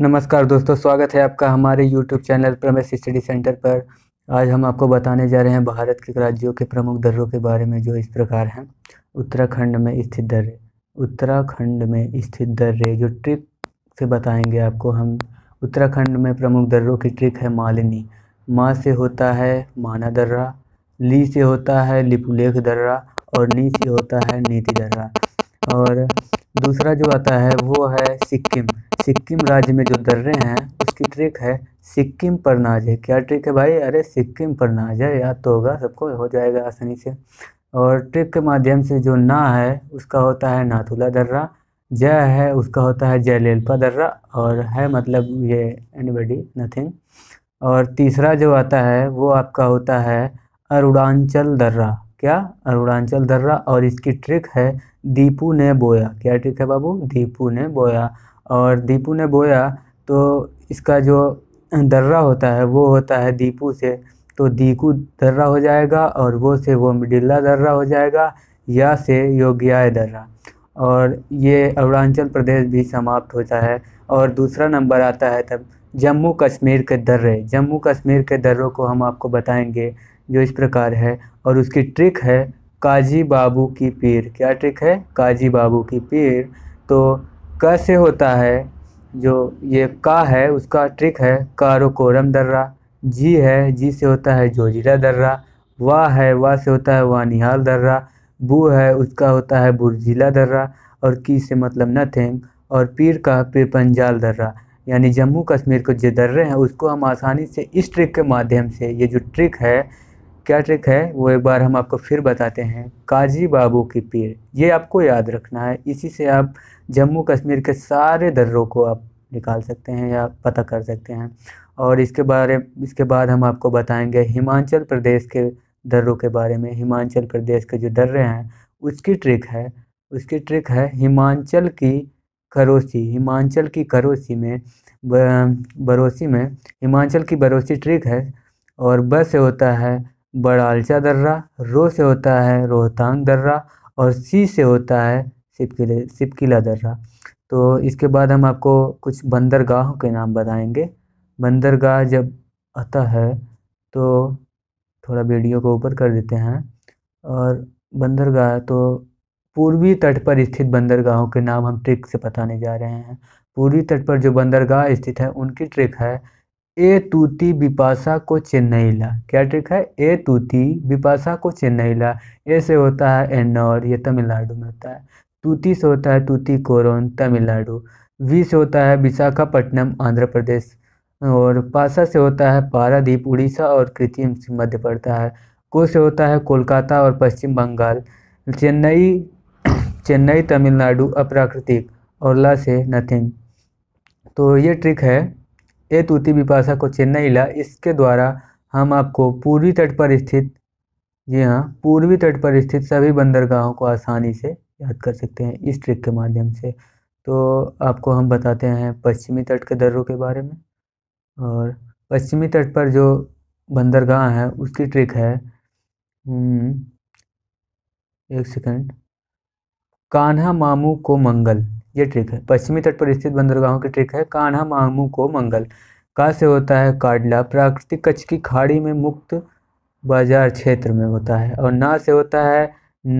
नमस्कार दोस्तों स्वागत है आपका हमारे YouTube channel Pramesh study centre पर आज हम आपको बताने जा रहे हैं भारत के राज्यों के प्रमुख दर्रों के बारे में जो इस प्रकार हैं उत्तराखंड में स्थित दर्रे उत्तराखंड में स्थित दर्रे जो ट्रिक से बताएंगे आपको हम उत्तराखंड में प्रमुख दर्रों की ट्रिक है मालिनी माँ से होता है माना दर्रा ली से होता है लिपुलेख दर्रा और नी से होता है नीति दर्रा और दूसरा जो आता है वो है सिक्किम सिक्किम राज्य में जो दर्रे हैं उसकी ट्रिक है सिक्किम पर ना जाए क्या ट्रिक है भाई अरे सिक्किम पर ना जाए याद तो होगा सबको हो जाएगा आसानी से और ट्रिक के माध्यम से जो ना है उसका होता है नाथुला दर्रा जय है उसका होता है जय लेल्पा दर्रा और है मतलब ये एनीबडी नथिंग और तीसरा जो आता है वो आपका होता है अरुणाचल दर्रा क्या अरुणाचल दर्रा और इसकी ट्रिक है दीपू ने बोया क्या ट्रिक है बाबू दीपू ने बोया और दीपू ने बोया तो इसका जो दर्रा होता है वो होता है दीपू से तो दीकू दर्रा हो जाएगा और वो से वो मिडिल्ला दर्रा हो जाएगा या से योग्याय दर्रा और ये अरुणाचल प्रदेश भी समाप्त होता है और दूसरा नंबर आता है तब जम्मू कश्मीर के दर्रे जम्मू कश्मीर के दर्रों को हम आपको बताएंगे जो इस प्रकार है और उसकी ट्रिक है काजी बाबू की पीर क्या ट्रिक है काजी बाबू की पीर तो क से होता है जो ये का है उसका ट्रिक है कोरम दर्रा जी है जी से होता है जोजिला दर्रा वाह है वाह से होता है निहाल दर्रा बू है उसका होता है बुरजीला दर्रा और की से मतलब नथिंग और पीर का पीर पंजाल दर्रा यानी जम्मू कश्मीर को जो दर्रे हैं उसको हम आसानी से इस ट्रिक के माध्यम से ये जो ट्रिक है क्या ट्रिक है वो एक बार हम आपको फिर बताते हैं काजी बाबू की पीर ये आपको याद रखना है इसी से आप जम्मू कश्मीर के सारे दर्रों को आप निकाल सकते हैं या पता कर सकते हैं और इसके बारे इसके बाद हम आपको बताएंगे हिमाचल प्रदेश के दर्रों के बारे में हिमाचल प्रदेश के जो दर्रे हैं उसकी ट्रिक है उसकी ट्रिक है हिमाचल की करोसी हिमाचल की करोसी में बरोसी में हिमाचल की बरोसी ट्रिक है और बस होता है बड़ालचा दर्रा रो से होता है रोहतांग दर्रा और सी से होता है सिपकिले सिपकिला दर्रा तो इसके बाद हम आपको कुछ बंदरगाहों के नाम बताएंगे बंदरगाह जब आता है तो थोड़ा वीडियो को ऊपर कर देते हैं और बंदरगाह तो पूर्वी तट पर स्थित बंदरगाहों के नाम हम ट्रिक से बताने जा रहे हैं पूर्वी तट पर जो बंदरगाह स्थित है उनकी ट्रिक है ए तूती बिपाशा को चेन्नई ला क्या ट्रिक है ए तूती बिपाशा को चेन्नई ला ए से होता है एन्नौर ये तमिलनाडु में होता है तूती से होता है तूती कोरोन तमिलनाडु वी से होता है विशाखापट्टनम आंध्र प्रदेश और पासा से होता है पारादीप उड़ीसा और कृत्रिम से मध्य पड़ता है को से होता है कोलकाता और पश्चिम बंगाल चेन्नई चेन्नई तमिलनाडु अप्राकृतिक और ला से नथिंग तो ये ट्रिक है ए तूती बिपासा को चेन्नई ला इसके द्वारा हम आपको पूर्वी तट पर स्थित जी हाँ पूर्वी तट पर स्थित सभी बंदरगाहों को आसानी से याद कर सकते हैं इस ट्रिक के माध्यम से तो आपको हम बताते हैं पश्चिमी तट के दर्रों के बारे में और पश्चिमी तट पर जो बंदरगाह है उसकी ट्रिक है हम्म, एक सेकंड कान्हा मामू को मंगल ये ट्रिक है पश्चिमी तट पर स्थित बंदरगाहों की ट्रिक है कान्हा मामू को मंगल का से होता है काडला प्राकृतिक कच्छ की खाड़ी में मुक्त बाजार क्षेत्र में होता है और ना से होता है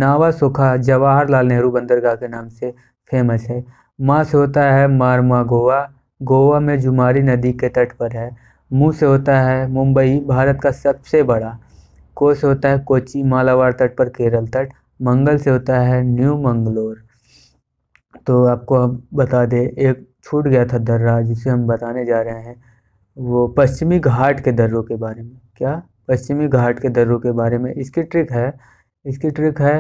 नावा सुखा जवाहरलाल नेहरू बंदरगाह के नाम से फेमस है माँ से होता है मारमा गोवा गोवा में जुमारी नदी के तट पर है मुँह से होता है मुंबई भारत का सबसे बड़ा को से होता है कोची मालावार तट पर केरल तट मंगल से होता है न्यू मंगलोर तो आपको हम बता दें एक छूट गया था दर्रा जिसे हम बताने जा रहे हैं वो पश्चिमी घाट के दर्रों के बारे में क्या पश्चिमी घाट के दर्रों के बारे में इसकी ट्रिक है इसकी ट्रिक है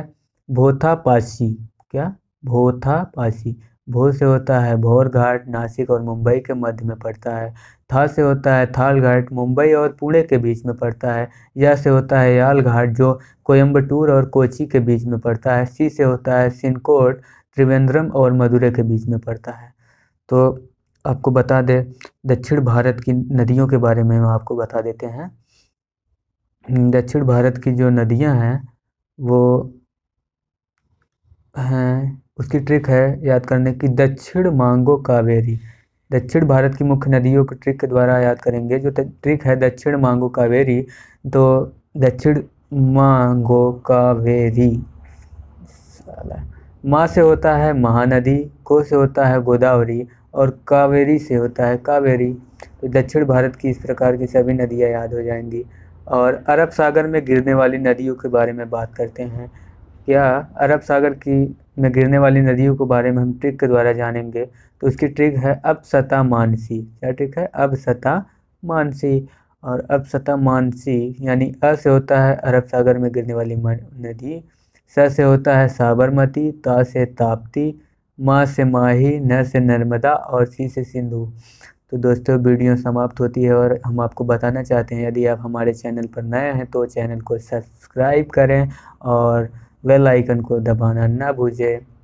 भोथा पासी क्या भोथा पासी भो से होता है भोर घाट नासिक और मुंबई के मध्य में पड़ता है था से होता है थाल घाट मुंबई और पुणे के बीच में पड़ता है या से होता है याल घाट जो कोयम्बटूर और कोची के बीच में पड़ता है सी से होता है सिनकोट त्रिवेंद्रम और मदुरै के बीच में पड़ता है तो आपको बता दें दक्षिण भारत की नदियों के बारे में हम आपको बता देते हैं दक्षिण भारत की जो नदियां हैं वो हैं उसकी ट्रिक है याद करने की दक्षिण मांगो कावेरी दक्षिण भारत की मुख्य नदियों के ट्रिक के द्वारा याद करेंगे जो ट्रिक है दक्षिण मांगो कावेरी तो दक्षिण मांगो कावेरी साला माँ से होता है महानदी को से होता है गोदावरी और कावेरी से होता है कावेरी तो दक्षिण भारत की इस प्रकार की सभी नदियाँ याद हो जाएंगी और अरब सागर में गिरने वाली नदियों के बारे में बात करते हैं या अरब सागर की में गिरने वाली नदियों के बारे में हम ट्रिक के द्वारा जानेंगे तो उसकी ट्रिक है अब सता मानसी क्या ट्रिक है अब सता मानसी और अब सता मानसी यानी अ से होता है अरब सागर में गिरने वाली नदी स से होता है साबरमती ता से ताप्ती माँ से माही न से नर्मदा और सी से सिंधु तो दोस्तों वीडियो समाप्त होती है और हम आपको बताना चाहते हैं यदि आप हमारे चैनल पर नए हैं तो चैनल को सब्सक्राइब करें और वेल आइकन को दबाना ना भूलें